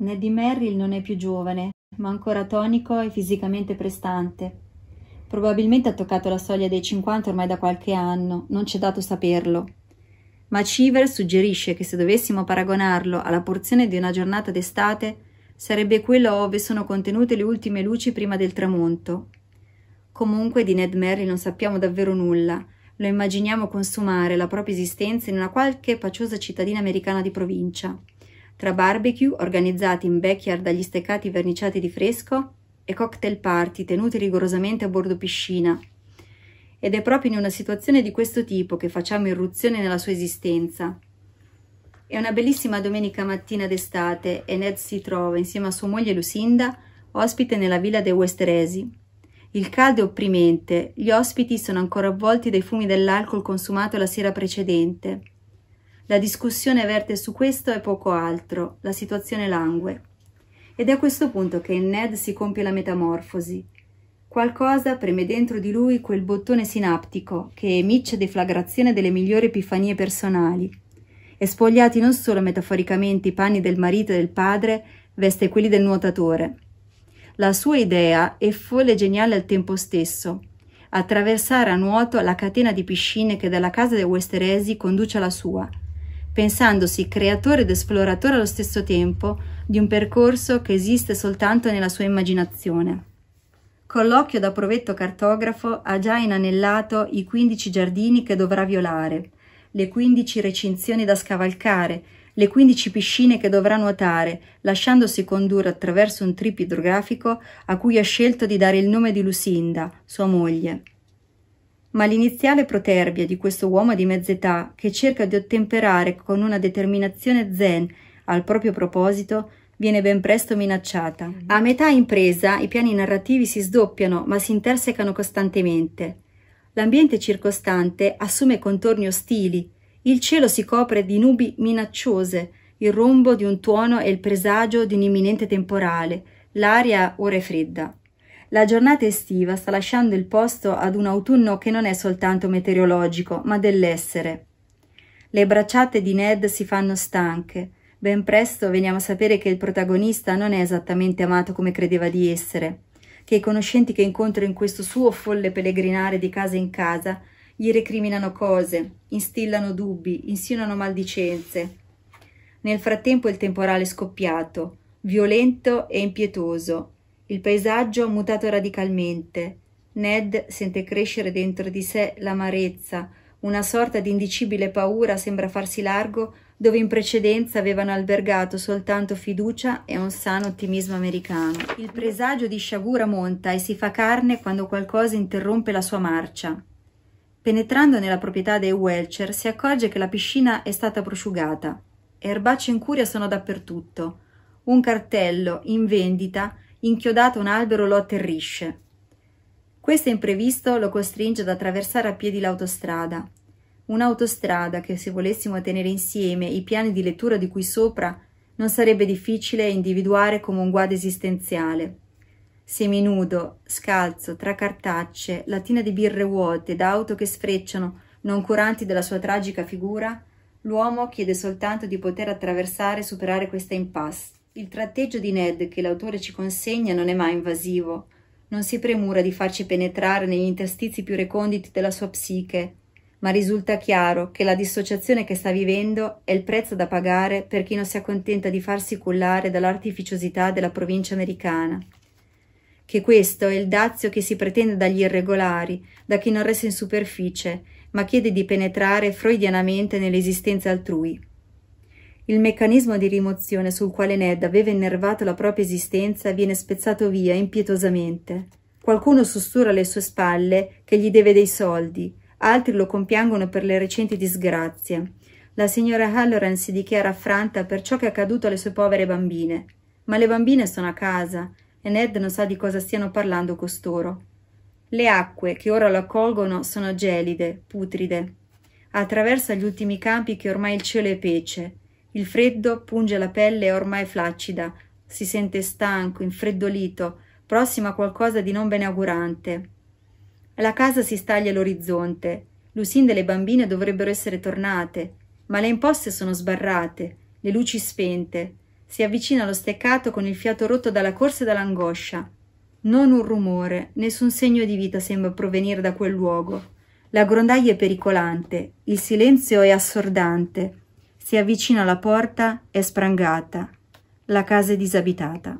Neddy Merrill non è più giovane, ma ancora tonico e fisicamente prestante. Probabilmente ha toccato la soglia dei 50 ormai da qualche anno, non c'è dato saperlo. Ma Cheever suggerisce che se dovessimo paragonarlo alla porzione di una giornata d'estate, sarebbe quella ove sono contenute le ultime luci prima del tramonto. Comunque di Ned Merrill non sappiamo davvero nulla, lo immaginiamo consumare la propria esistenza in una qualche paciosa cittadina americana di provincia tra barbecue organizzati in backyard dagli steccati verniciati di fresco e cocktail party tenuti rigorosamente a bordo piscina. Ed è proprio in una situazione di questo tipo che facciamo irruzione nella sua esistenza. È una bellissima domenica mattina d'estate e Ned si trova, insieme a sua moglie Lucinda, ospite nella villa dei Westeresi. Il caldo è opprimente, gli ospiti sono ancora avvolti dai fumi dell'alcol consumato la sera precedente la discussione verte su questo e poco altro, la situazione langue. Ed è a questo punto che in Ned si compie la metamorfosi. Qualcosa preme dentro di lui quel bottone sinaptico che è deflagrazione delle migliori epifanie personali. E spogliati non solo metaforicamente i panni del marito e del padre, veste quelli del nuotatore. La sua idea è folle e geniale al tempo stesso. Attraversare a nuoto la catena di piscine che dalla casa dei Westeresi conduce alla sua, pensandosi creatore ed esploratore allo stesso tempo di un percorso che esiste soltanto nella sua immaginazione. Con l'occhio da provetto cartografo ha già inanellato i 15 giardini che dovrà violare, le 15 recinzioni da scavalcare, le 15 piscine che dovrà nuotare, lasciandosi condurre attraverso un trip idrografico a cui ha scelto di dare il nome di Lucinda, sua moglie ma l'iniziale proterbia di questo uomo di mezz'età che cerca di ottemperare con una determinazione zen al proprio proposito viene ben presto minacciata. A metà impresa i piani narrativi si sdoppiano ma si intersecano costantemente. L'ambiente circostante assume contorni ostili, il cielo si copre di nubi minacciose, il rombo di un tuono è il presagio di un imminente temporale, l'aria ora è fredda. La giornata estiva sta lasciando il posto ad un autunno che non è soltanto meteorologico, ma dell'essere. Le bracciate di Ned si fanno stanche. Ben presto veniamo a sapere che il protagonista non è esattamente amato come credeva di essere, che i conoscenti che incontro in questo suo folle pellegrinare di casa in casa gli recriminano cose, instillano dubbi, insinuano maldicenze. Nel frattempo il temporale è scoppiato, violento e impietoso, il paesaggio ha mutato radicalmente. Ned sente crescere dentro di sé l'amarezza, una sorta di indicibile paura sembra farsi largo dove in precedenza avevano albergato soltanto fiducia e un sano ottimismo americano. Il presagio di sciagura monta e si fa carne quando qualcosa interrompe la sua marcia. Penetrando nella proprietà dei Welcher si accorge che la piscina è stata prosciugata. Erbacce in curia sono dappertutto. Un cartello in vendita inchiodato a un albero lo atterrisce. Questo imprevisto lo costringe ad attraversare a piedi l'autostrada. Un'autostrada che, se volessimo tenere insieme i piani di lettura di cui sopra, non sarebbe difficile individuare come un guado esistenziale. Seminudo, scalzo, tra cartacce, latina di birre vuote ed auto che sfrecciano, non curanti della sua tragica figura, l'uomo chiede soltanto di poter attraversare e superare questa impasse. Il tratteggio di Ned che l'autore ci consegna non è mai invasivo, non si premura di farci penetrare negli interstizi più reconditi della sua psiche, ma risulta chiaro che la dissociazione che sta vivendo è il prezzo da pagare per chi non si accontenta di farsi cullare dall'artificiosità della provincia americana. Che questo è il dazio che si pretende dagli irregolari, da chi non resta in superficie, ma chiede di penetrare freudianamente nell'esistenza altrui. Il meccanismo di rimozione sul quale Ned aveva innervato la propria esistenza viene spezzato via impietosamente. Qualcuno sussurra alle sue spalle che gli deve dei soldi, altri lo compiangono per le recenti disgrazie. La signora Halloran si dichiara affranta per ciò che è accaduto alle sue povere bambine. Ma le bambine sono a casa e Ned non sa di cosa stiano parlando costoro. Le acque che ora lo accolgono sono gelide, putride. Attraversa gli ultimi campi che ormai il cielo è pece il freddo punge la pelle ormai flaccida, si sente stanco, infreddolito, prossimo a qualcosa di non benaugurante. La casa si staglia all'orizzonte. Lucinda e le bambine dovrebbero essere tornate, ma le imposte sono sbarrate, le luci spente. Si avvicina allo steccato con il fiato rotto dalla corsa e dall'angoscia. Non un rumore, nessun segno di vita sembra provenire da quel luogo. La grondaia è pericolante, il silenzio è assordante si avvicina alla porta, è sprangata. La casa è disabitata.